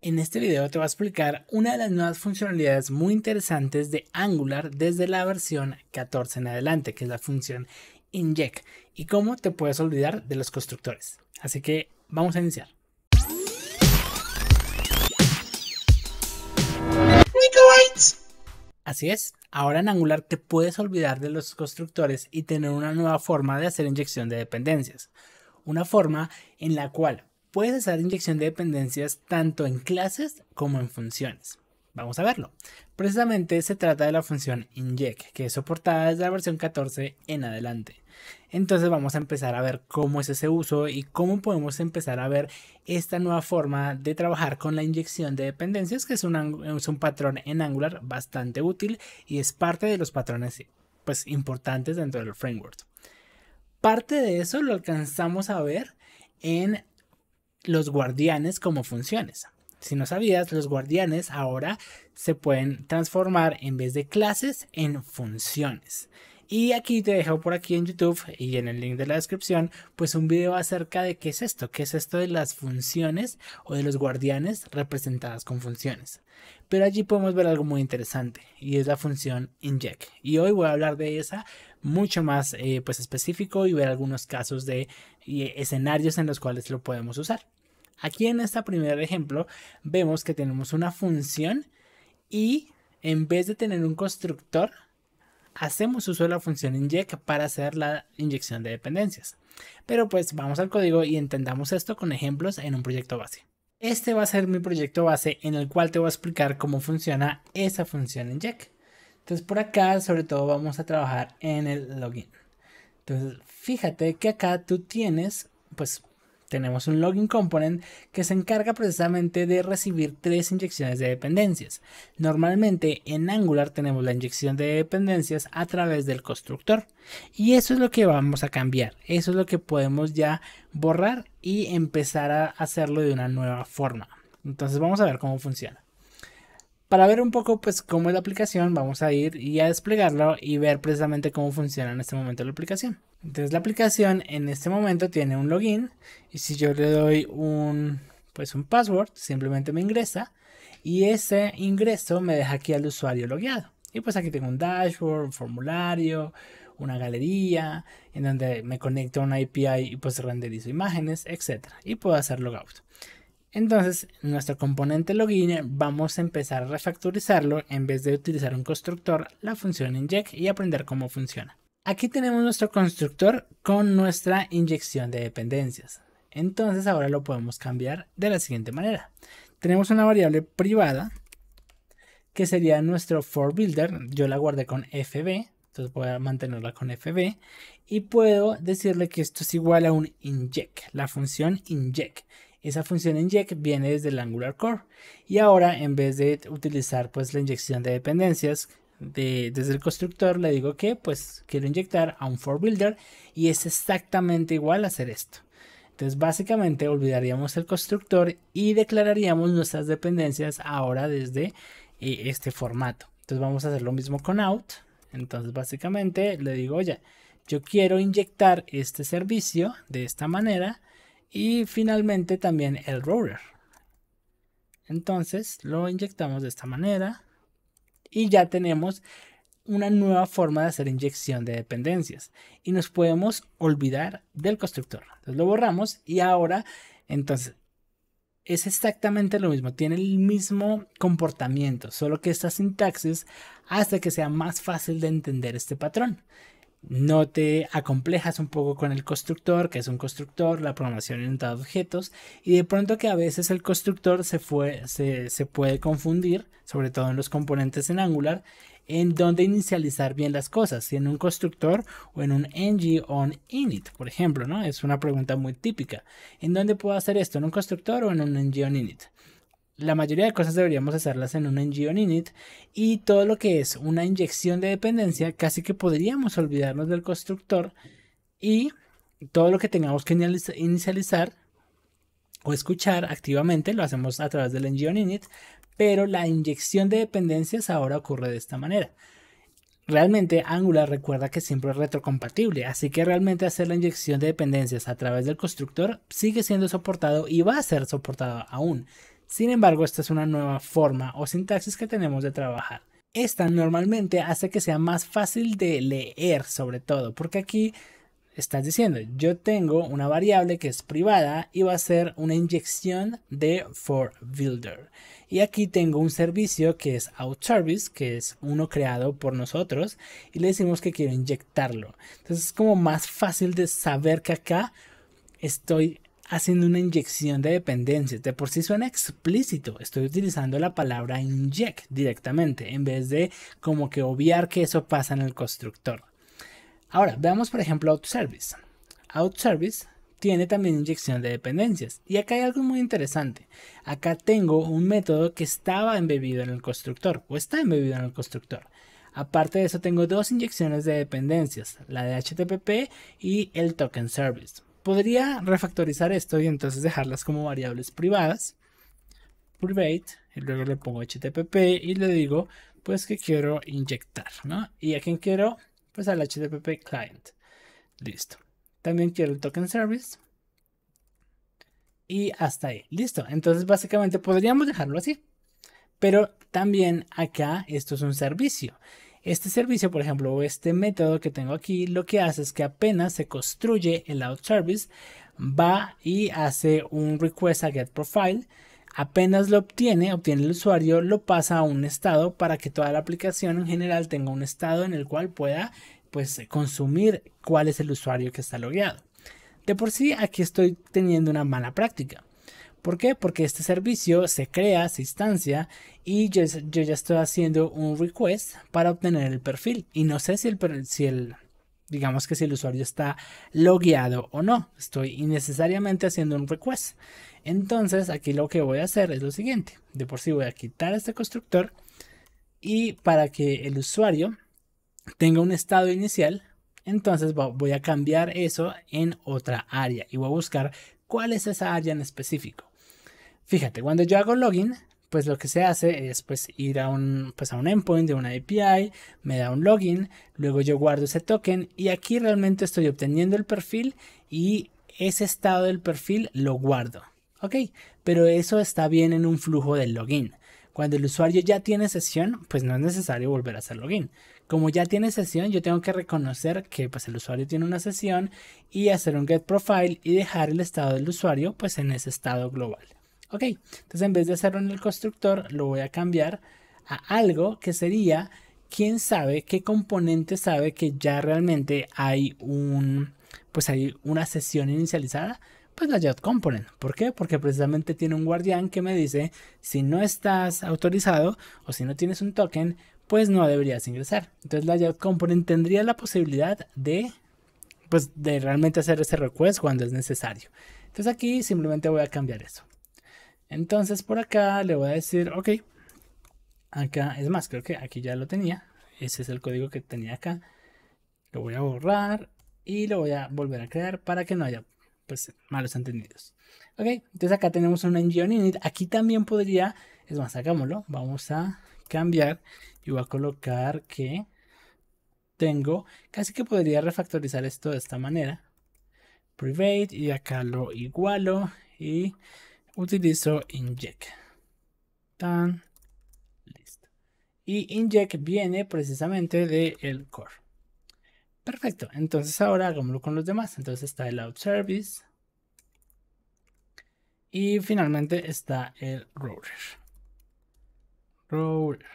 En este video te voy a explicar una de las nuevas funcionalidades muy interesantes de Angular desde la versión 14 en adelante, que es la función inject, y cómo te puedes olvidar de los constructores. Así que vamos a iniciar. Así es, ahora en Angular te puedes olvidar de los constructores y tener una nueva forma de hacer inyección de dependencias. Una forma en la cual puedes hacer inyección de dependencias tanto en clases como en funciones. Vamos a verlo. Precisamente se trata de la función inject, que es soportada desde la versión 14 en adelante. Entonces vamos a empezar a ver cómo es ese uso y cómo podemos empezar a ver esta nueva forma de trabajar con la inyección de dependencias, que es un, es un patrón en Angular bastante útil y es parte de los patrones pues, importantes dentro del framework. Parte de eso lo alcanzamos a ver en los guardianes como funciones. Si no sabías, los guardianes ahora se pueden transformar en vez de clases en funciones. Y aquí te dejo por aquí en YouTube y en el link de la descripción, pues un video acerca de qué es esto, qué es esto de las funciones o de los guardianes representadas con funciones. Pero allí podemos ver algo muy interesante y es la función inject. Y hoy voy a hablar de esa mucho más eh, pues específico y ver algunos casos de escenarios en los cuales lo podemos usar. Aquí en este primer ejemplo vemos que tenemos una función y en vez de tener un constructor, hacemos uso de la función inject para hacer la inyección de dependencias. Pero pues vamos al código y entendamos esto con ejemplos en un proyecto base. Este va a ser mi proyecto base en el cual te voy a explicar cómo funciona esa función inject. Entonces por acá sobre todo vamos a trabajar en el login. Entonces fíjate que acá tú tienes pues tenemos un login component que se encarga precisamente de recibir tres inyecciones de dependencias. Normalmente en Angular tenemos la inyección de dependencias a través del constructor y eso es lo que vamos a cambiar, eso es lo que podemos ya borrar y empezar a hacerlo de una nueva forma. Entonces vamos a ver cómo funciona. Para ver un poco pues cómo es la aplicación vamos a ir y a desplegarlo y ver precisamente cómo funciona en este momento la aplicación. Entonces la aplicación en este momento tiene un login y si yo le doy un pues un password, simplemente me ingresa y ese ingreso me deja aquí al usuario logueado. Y pues aquí tengo un dashboard, un formulario, una galería en donde me conecto a una API y pues renderizo imágenes, etc. Y puedo hacer logout. Entonces, nuestro componente login vamos a empezar a refactorizarlo en vez de utilizar un constructor, la función inject y aprender cómo funciona. Aquí tenemos nuestro constructor con nuestra inyección de dependencias. Entonces ahora lo podemos cambiar de la siguiente manera. Tenemos una variable privada que sería nuestro for builder. Yo la guardé con fb, entonces voy a mantenerla con fb y puedo decirle que esto es igual a un inject, la función inject. Esa función inject viene desde el Angular Core y ahora en vez de utilizar pues la inyección de dependencias desde el constructor le digo que pues quiero inyectar a un for builder y es exactamente igual hacer esto. Entonces básicamente olvidaríamos el constructor y declararíamos nuestras dependencias ahora desde eh, este formato. Entonces vamos a hacer lo mismo con out. Entonces básicamente le digo, oye, yo quiero inyectar este servicio de esta manera y finalmente también el router. Entonces lo inyectamos de esta manera y ya tenemos una nueva forma de hacer inyección de dependencias y nos podemos olvidar del constructor. Entonces lo borramos y ahora, entonces, es exactamente lo mismo, tiene el mismo comportamiento, solo que esta sintaxis hace que sea más fácil de entender este patrón no te acomplejas un poco con el constructor, que es un constructor, la programación orientada a objetos, y de pronto que a veces el constructor se, puede confundir, sobre todo en los componentes en Angular, en dónde inicializar bien las cosas, si en un constructor o en un ngOnInit, on init, por ejemplo, ¿no? Es una pregunta muy típica. ¿En dónde puedo hacer esto? ¿En un constructor o en un ngOnInit? init? la mayoría de cosas deberíamos hacerlas en un on init y todo lo que es una inyección de dependencia casi que podríamos olvidarnos del constructor y todo lo que tengamos que inicializar o escuchar activamente lo hacemos a través del on init pero la inyección de dependencias ahora ocurre de esta manera. Realmente Angular recuerda que siempre es retrocompatible, así que realmente hacer la inyección de dependencias a través del constructor sigue siendo soportado y va a ser soportado aún. Sin embargo, esta es una nueva forma o sintaxis que tenemos de trabajar. Esta normalmente hace que sea más fácil de leer, sobre todo, porque aquí estás diciendo, yo tengo una variable que es privada y va a ser una inyección de for builder. Y aquí tengo un servicio que es out service, que es uno creado por nosotros y le decimos que quiero inyectarlo. Entonces es como más fácil de saber que acá estoy haciendo una inyección de dependencias. De por sí suena explícito. Estoy utilizando la palabra inject directamente en vez de como que obviar que eso pasa en el constructor. Ahora, veamos por ejemplo OutService. OutService tiene también inyección de dependencias. Y acá hay algo muy interesante. Acá tengo un método que estaba embebido en el constructor o está embebido en el constructor. Aparte de eso tengo dos inyecciones de dependencias, la de HTTP y el token service. Podría refactorizar esto y entonces dejarlas como variables privadas. Private. Y luego le pongo HTTP y le digo pues que quiero inyectar, ¿no? ¿Y a quién quiero? Pues al HTTP client. Listo. También quiero el token service. Y hasta ahí. Listo. Entonces básicamente podríamos dejarlo así. Pero también acá esto es un servicio. Este servicio, por ejemplo, o este método que tengo aquí, lo que hace es que apenas se construye el outService, service, va y hace un request a get profile. Apenas lo obtiene, obtiene el usuario, lo pasa a un estado para que toda la aplicación en general tenga un estado en el cual pueda pues consumir cuál es el usuario que está logueado. De por sí aquí estoy teniendo una mala práctica. ¿Por qué? Porque este servicio se crea, se instancia y yo, ya estoy haciendo un request para obtener el perfil. Y no sé si el, si el, digamos que si el usuario está logueado o no. Estoy innecesariamente haciendo un request. Entonces aquí lo que voy a hacer es lo siguiente. De por sí voy a quitar este constructor y para que el usuario tenga un estado inicial, entonces voy a cambiar eso en otra área y voy a buscar cuál es esa área en específico. Fíjate, cuando yo hago login, pues lo que se hace es pues ir a un, pues, a un endpoint de una API, me da un login, luego yo guardo ese token y aquí realmente estoy obteniendo el perfil y ese estado del perfil lo guardo. Ok, pero eso está bien en un flujo de login. Cuando el usuario ya tiene sesión, pues no es necesario volver a hacer login. Como ya tiene sesión, yo tengo que reconocer que pues, el usuario tiene una sesión y hacer un get profile y dejar el estado del usuario pues en ese estado global. Ok, entonces en vez de hacerlo en el constructor, lo voy a cambiar a algo que sería, quién sabe, qué componente sabe que ya realmente hay un, pues hay una sesión inicializada, pues la JOT Component. ¿Por qué? Porque precisamente tiene un guardián que me dice, si no estás autorizado o si no tienes un token, pues no deberías ingresar. Entonces la JOT Component tendría la posibilidad de, pues de realmente hacer ese request cuando es necesario. Entonces aquí simplemente voy a cambiar eso. Entonces por acá le voy a decir, ok, acá, es más, creo que aquí ya lo tenía. Ese es el código que tenía acá. Lo voy a borrar y lo voy a volver a crear para que no haya pues, malos entendidos. Ok, entonces acá tenemos un engine init. Aquí también podría, es más, hagámoslo. Vamos a cambiar y voy a colocar que tengo, casi que podría refactorizar esto de esta manera. Private y acá lo igualo y utilizo inject. Tan, listo. Y inject viene precisamente del core. Perfecto, entonces ahora hagámoslo con los demás. Entonces está el out service. Y finalmente está el router. Router.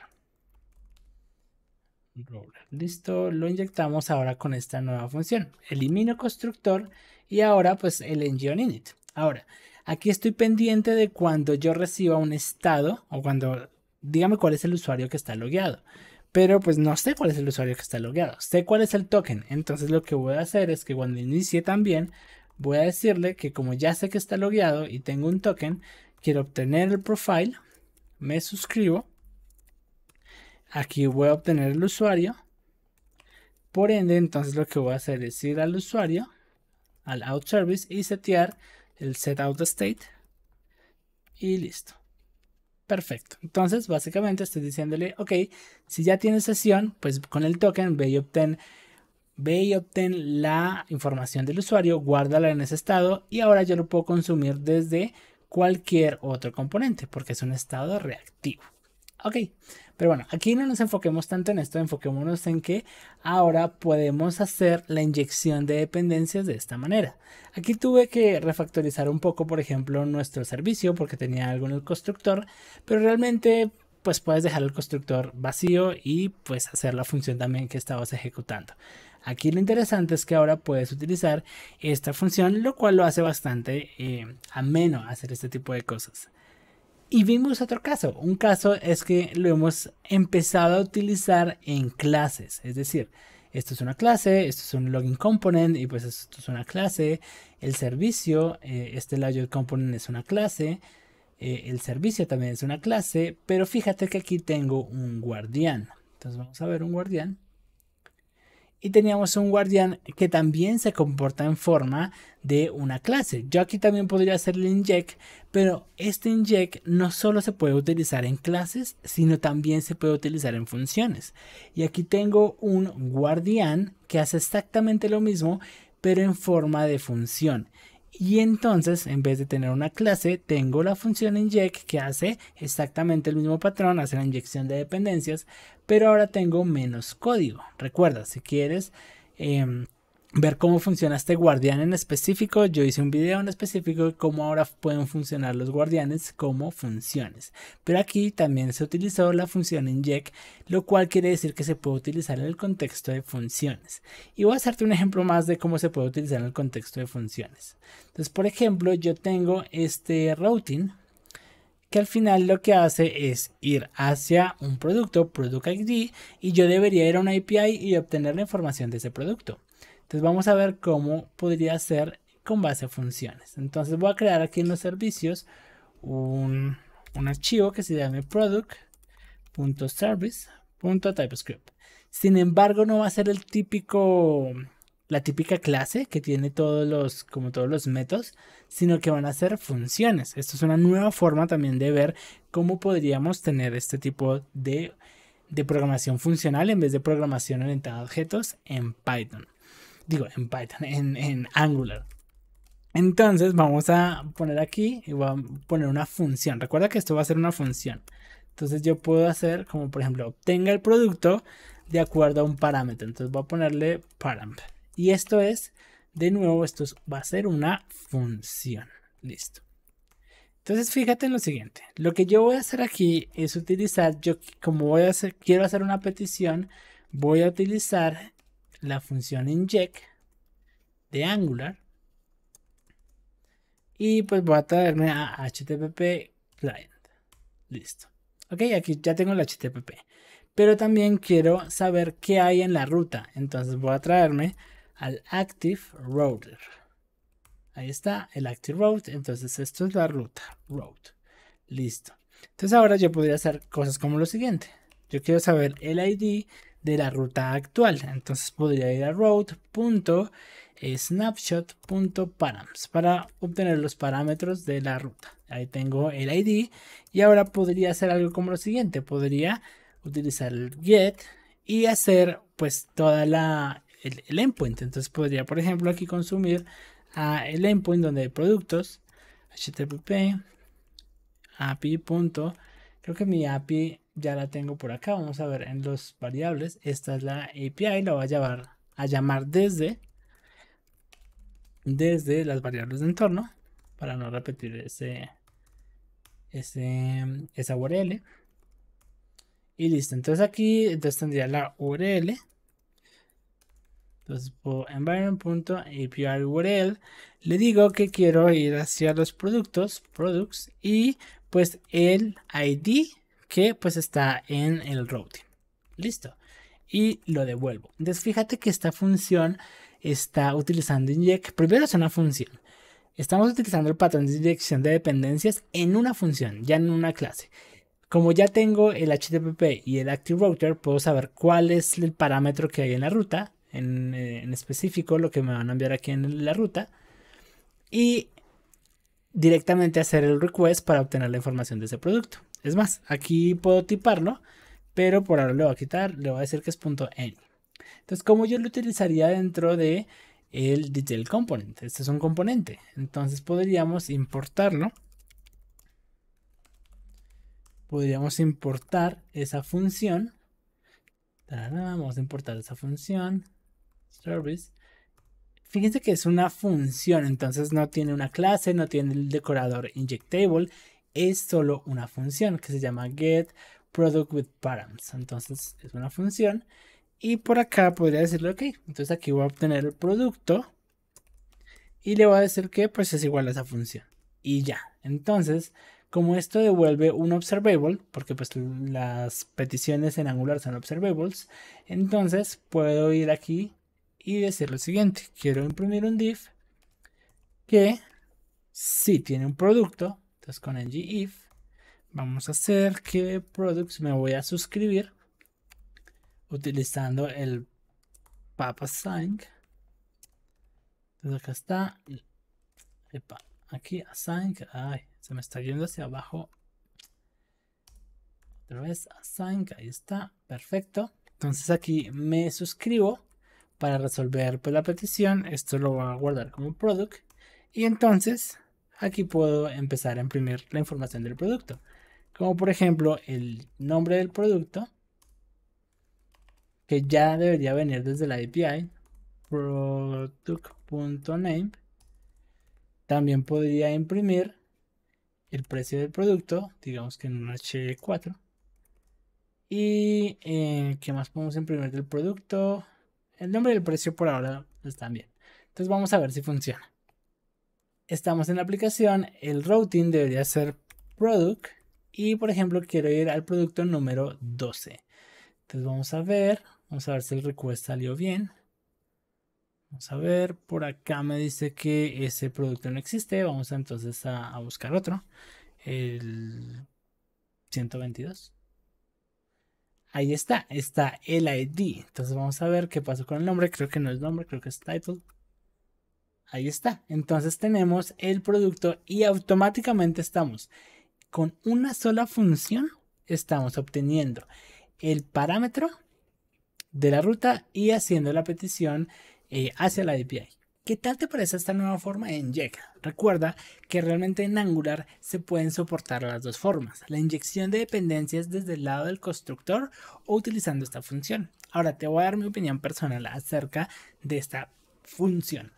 Router. Listo, lo inyectamos ahora con esta nueva función. Elimino constructor y ahora pues el engine init. Ahora, Aquí estoy pendiente de cuando yo reciba un estado o cuando dígame cuál es el usuario que está logueado. Pero pues no sé cuál es el usuario que está logueado. Sé cuál es el token. Entonces lo que voy a hacer es que cuando inicie también voy a decirle que como ya sé que está logueado y tengo un token, quiero obtener el profile, me suscribo. Aquí voy a obtener el usuario. Por ende, entonces lo que voy a hacer es ir al usuario, al out service y setear el set out state y listo. Perfecto. Entonces, básicamente estoy diciéndole, ok, si ya tiene sesión, pues con el token ve y obtén, ve y obtén la información del usuario, guárdala en ese estado y ahora yo lo puedo consumir desde cualquier otro componente porque es un estado reactivo. Ok, pero bueno, aquí no nos enfoquemos tanto en esto, enfoquémonos en que ahora podemos hacer la inyección de dependencias de esta manera. Aquí tuve que refactorizar un poco, por ejemplo, nuestro servicio porque tenía algo en el constructor, pero realmente pues puedes dejar el constructor vacío y pues hacer la función también que estabas ejecutando. Aquí lo interesante es que ahora puedes utilizar esta función, lo cual lo hace bastante eh, ameno hacer este tipo de cosas. Y vimos otro caso. Un caso es que lo hemos empezado a utilizar en clases. Es decir, esto es una clase, esto es un login component y pues esto es una clase. El servicio, eh, este layout component es una clase. Eh, el servicio también es una clase. Pero fíjate que aquí tengo un guardián. Entonces vamos a ver un guardián y teníamos un guardián que también se comporta en forma de una clase. Yo aquí también podría hacerle inject, pero este inject no solo se puede utilizar en clases, sino también se puede utilizar en funciones. Y aquí tengo un guardián que hace exactamente lo mismo, pero en forma de función. Y entonces, en vez de tener una clase, tengo la función inject que hace exactamente el mismo patrón, hace la inyección de dependencias, pero ahora tengo menos código. Recuerda, si quieres em, ver cómo funciona este guardián en específico. Yo hice un video en específico de cómo ahora pueden funcionar los guardianes como funciones. Pero aquí también se utilizó la función inject, lo cual quiere decir que se puede utilizar en el contexto de funciones. Y voy a hacerte un ejemplo más de cómo se puede utilizar en el contexto de funciones. Entonces, por ejemplo, yo tengo este routing que al final lo que hace es ir hacia un producto, Product ID, y yo debería ir a una API y obtener la información de ese producto. Entonces vamos a ver cómo podría ser con base a funciones. Entonces voy a crear aquí en los servicios un, archivo que se llame product.service.typescript. Sin embargo, no va a ser el típico la típica clase que tiene todos los, como todos los métodos, sino que van a ser funciones. Esto es una nueva forma también de ver cómo podríamos tener este tipo de programación funcional en vez de programación orientada a objetos en Python digo, en Python, en, Angular. Entonces vamos a poner aquí y voy a poner una función. Recuerda que esto va a ser una función. Entonces yo puedo hacer como por ejemplo obtenga el producto de acuerdo a un parámetro. Entonces voy a ponerle paramp. Y esto es, de nuevo, esto va a ser una función. Listo. Entonces fíjate en lo siguiente. Lo que yo voy a hacer aquí es utilizar, yo como voy a hacer, quiero hacer una petición, voy a utilizar la función inject de Angular. Y pues voy a traerme a HTTP client. Listo. Ok, aquí ya tengo el HTTP. Pero también quiero saber qué hay en la ruta. Entonces voy a traerme al active router. Ahí está el active route. Entonces esto es la ruta route. Listo. Entonces ahora yo podría hacer cosas como lo siguiente. Yo quiero saber el ID de la ruta actual. Entonces podría ir a road.snapshot.params para obtener los parámetros de la ruta. Ahí tengo el ID y ahora podría hacer algo como lo siguiente. Podría utilizar el get y hacer pues toda la el, endpoint. Entonces podría, por ejemplo, aquí consumir a el endpoint donde hay productos http punto Creo que mi API ya la tengo por acá. Vamos a ver en los variables. Esta es la API. La voy a llamar, a llamar desde, desde las variables de entorno. Para no repetir ese, ese, esa URL. Y listo. Entonces aquí entonces tendría la URL. Entonces, por environment.api URL, le digo que quiero ir hacia los productos, products, y pues el ID que pues está en el routing. Listo. Y lo devuelvo. Entonces fíjate que esta función está utilizando inject. Primero es una función. Estamos utilizando el patrón de inyección de dependencias en una función, ya en una clase. Como ya tengo el HTTP y el Active Router, puedo saber cuál es el parámetro que hay en la ruta, en, eh, en específico lo que me van a enviar aquí en la ruta. Y directamente hacer el request para obtener la información de ese producto. Es más, aquí puedo tiparlo, pero por ahora le voy a quitar, le voy a decir que es .any. Entonces, como yo lo utilizaría dentro de el detail component? Este es un componente, entonces podríamos importarlo. Podríamos importar esa función. Vamos a importar esa función service Fíjense que es una función, entonces no tiene una clase, no tiene el decorador injectable, es solo una función que se llama get product with Entonces es una función y por acá podría decirle ok, entonces aquí voy a obtener el producto y le voy a decir que pues es igual a esa función y ya. Entonces, como esto devuelve un observable, porque pues las peticiones en Angular son observables, entonces puedo ir aquí y decir lo siguiente, quiero imprimir un div que si tiene un producto, entonces con el gif. vamos a hacer que products me voy a suscribir utilizando el papa sign. Entonces acá está, aquí assign, se me está yendo hacia abajo. Otra vez assign, ahí está, perfecto. Entonces aquí me suscribo para resolver pues, la petición. Esto lo voy a guardar como product. Y entonces aquí puedo empezar a imprimir la información del producto. Como por ejemplo el nombre del producto. Que ya debería venir desde la API. Product.name. También podría imprimir el precio del producto. Digamos que en un H4. Y eh, qué más podemos imprimir del producto. El nombre y el precio por ahora están bien. Entonces vamos a ver si funciona. Estamos en la aplicación, el routing debería ser product y por ejemplo quiero ir al producto número 12. Entonces vamos a ver, vamos a ver si el request salió bien. Vamos a ver, por acá me dice que ese producto no existe. Vamos entonces a, a buscar otro. El 122. Ahí está, está el ID. Entonces vamos a ver qué pasó con el nombre. Creo que no es nombre, creo que es title. Ahí está. Entonces tenemos el producto y automáticamente estamos con una sola función. Estamos obteniendo el parámetro de la ruta y haciendo la petición eh, hacia la API. ¿Qué tal te parece esta nueva forma de inyecta? Recuerda que realmente en Angular se pueden soportar las dos formas, la inyección de dependencias desde el lado del constructor o utilizando esta función. Ahora te voy a dar mi opinión personal acerca de esta función.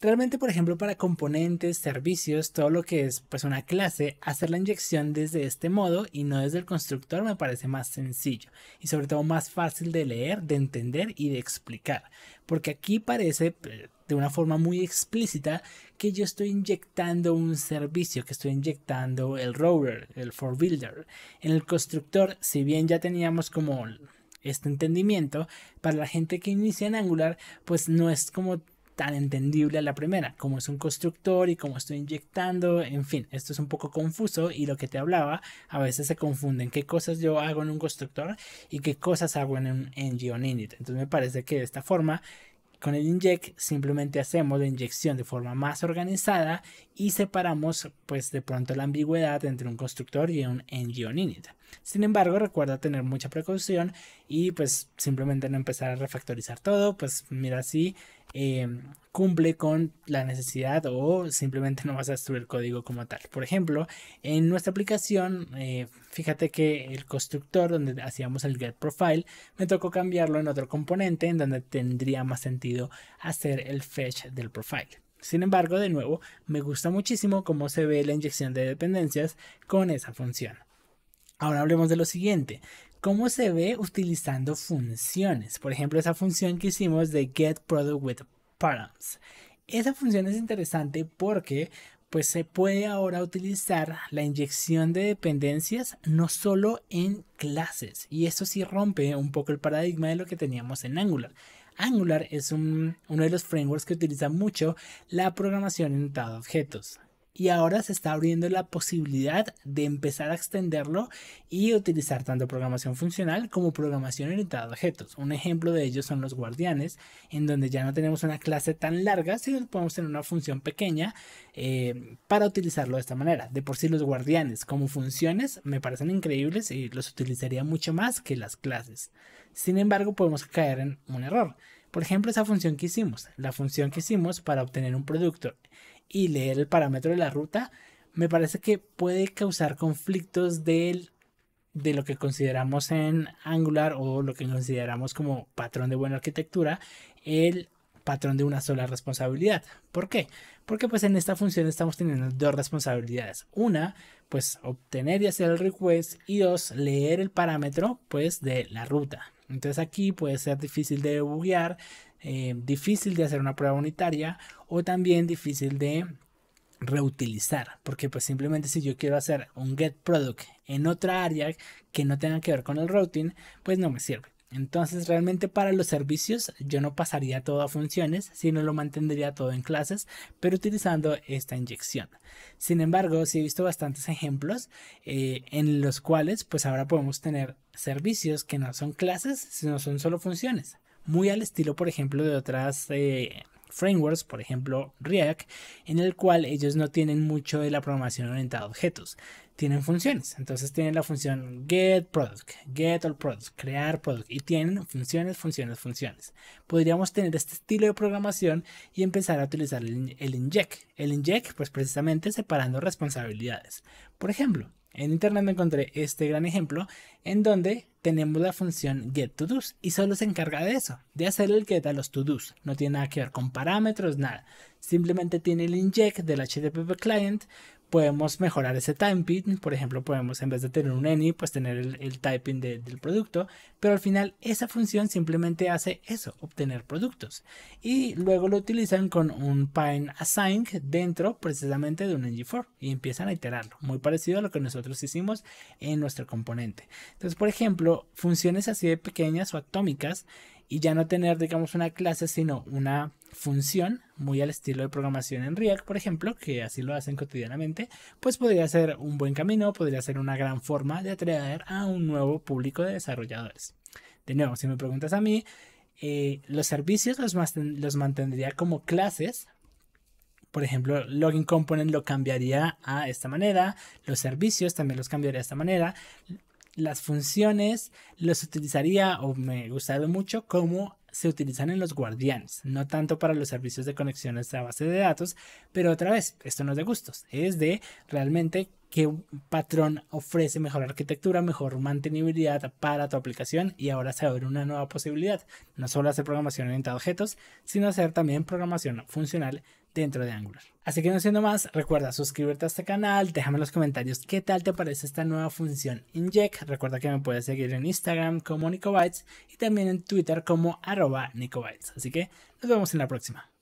Realmente, por ejemplo, para componentes, servicios, todo lo que es pues una clase, hacer la inyección desde este modo y no desde el constructor me parece más sencillo y sobre todo más fácil de leer, de entender y de explicar, porque aquí parece eh, de una forma muy explícita que yo estoy inyectando un servicio, que estoy inyectando el router el forbuilder. En el constructor, si bien ya teníamos como este entendimiento, para la gente que inicia en Angular, pues no es como tan entendible a la primera, como es un constructor y como estoy inyectando, en fin, esto es un poco confuso y lo que te hablaba, a veces se confunden qué cosas yo hago en un constructor y qué cosas hago en un engine init. Entonces me parece que de esta forma con el inject simplemente hacemos la inyección de forma más organizada y separamos pues de pronto la ambigüedad entre un constructor y un engine init. Sin embargo, recuerda tener mucha precaución y pues simplemente no empezar a refactorizar todo, pues mira si em, cumple con la necesidad o simplemente no vas a destruir código como tal. Por ejemplo, en nuestra aplicación, eh, fíjate que el constructor donde hacíamos el get profile, me tocó cambiarlo en otro componente en donde tendría más sentido hacer el fetch del profile. Sin embargo, de nuevo, me gusta muchísimo cómo se ve la inyección de dependencias con esa función. Ahora hablemos de lo siguiente. ¿Cómo se ve utilizando funciones? Por ejemplo, esa función que hicimos de GetProductWithParams. Esa función es interesante porque pues se puede ahora utilizar la inyección de dependencias no solo en clases y eso sí rompe un poco el paradigma de lo que teníamos en Angular. Angular es uno de los frameworks que utiliza mucho la programación en objetos y ahora se está abriendo la posibilidad de empezar a extenderlo y utilizar tanto programación funcional como programación orientada a objetos. Un ejemplo de ello son los guardianes, en donde ya no tenemos una clase tan larga, sino podemos tener una función pequeña eh, para utilizarlo de esta manera. De por sí los guardianes como funciones me parecen increíbles y los utilizaría mucho más que las clases. Sin embargo, podemos caer en un error. Por ejemplo, esa función que hicimos, la función que hicimos para obtener un producto y leer el parámetro de la ruta, me parece que puede causar conflictos del, de lo que consideramos en Angular o lo que consideramos como patrón de buena arquitectura, el patrón de una sola responsabilidad. ¿Por qué? Porque pues en esta función estamos teniendo dos responsabilidades. Una, pues obtener y hacer el request y dos, leer el parámetro pues de la ruta. Entonces aquí puede ser difícil de buguear, eh, difícil de hacer una prueba unitaria o también difícil de reutilizar, porque pues simplemente si yo quiero hacer un get product en otra área que no tenga que ver con el routing, pues no me sirve. Entonces realmente para los servicios yo no pasaría todo a funciones, sino lo mantendría todo en clases, pero utilizando esta inyección. Sin embargo, si he visto bastantes ejemplos eh, en los cuales pues ahora podemos tener servicios que no son clases, sino son solo funciones muy al estilo, por ejemplo, de otras eh, frameworks, por ejemplo React, en el cual ellos no tienen mucho de la programación orientada a objetos, tienen funciones. Entonces tienen la función get product, get all products, crear product y tienen funciones, funciones, funciones. Podríamos tener este estilo de programación y empezar a utilizar el inject. El inject pues precisamente separando responsabilidades. Por ejemplo, en internet encontré este gran ejemplo en donde tenemos la función getTodos y solo se encarga de eso, de hacer el get a los to No tiene nada que ver con parámetros, nada simplemente tiene el inject del HTTP client, podemos mejorar ese typing, por ejemplo, podemos en vez de tener un any, pues tener el, el typing del producto, pero al final esa función simplemente hace eso, obtener productos. Y luego lo utilizan con un pine assign dentro precisamente de un ng4 y empiezan a iterarlo, muy parecido a lo que nosotros hicimos en nuestro componente. Entonces, por ejemplo, funciones así de pequeñas o atómicas y ya no tener, digamos, una clase, sino una función, muy al estilo de programación en React, por ejemplo, que así lo hacen cotidianamente, pues podría ser un buen camino, podría ser una gran forma de atraer a un nuevo público de desarrolladores. De nuevo, si me preguntas a mí, eh, los servicios los, los mantendría como clases. Por ejemplo, login component lo cambiaría a esta manera, los servicios también los cambiaría a esta manera, las funciones las utilizaría o me gustaría mucho como se utilizan en los guardianes, no tanto para los servicios de conexiones a base de datos, pero otra vez, esto no es de gustos, es de realmente qué patrón ofrece mejor arquitectura, mejor mantenibilidad para tu aplicación y ahora se abre una nueva posibilidad, no solo hacer programación orientada a objetos, sino hacer también programación funcional dentro de Angular. Así que no siendo más, recuerda suscribirte a este canal, déjame en los comentarios qué tal te parece esta nueva función inject. Recuerda que me puedes seguir en Instagram como Nicobytes y también en Twitter como arroba Nicobytes. Así que nos vemos en la próxima.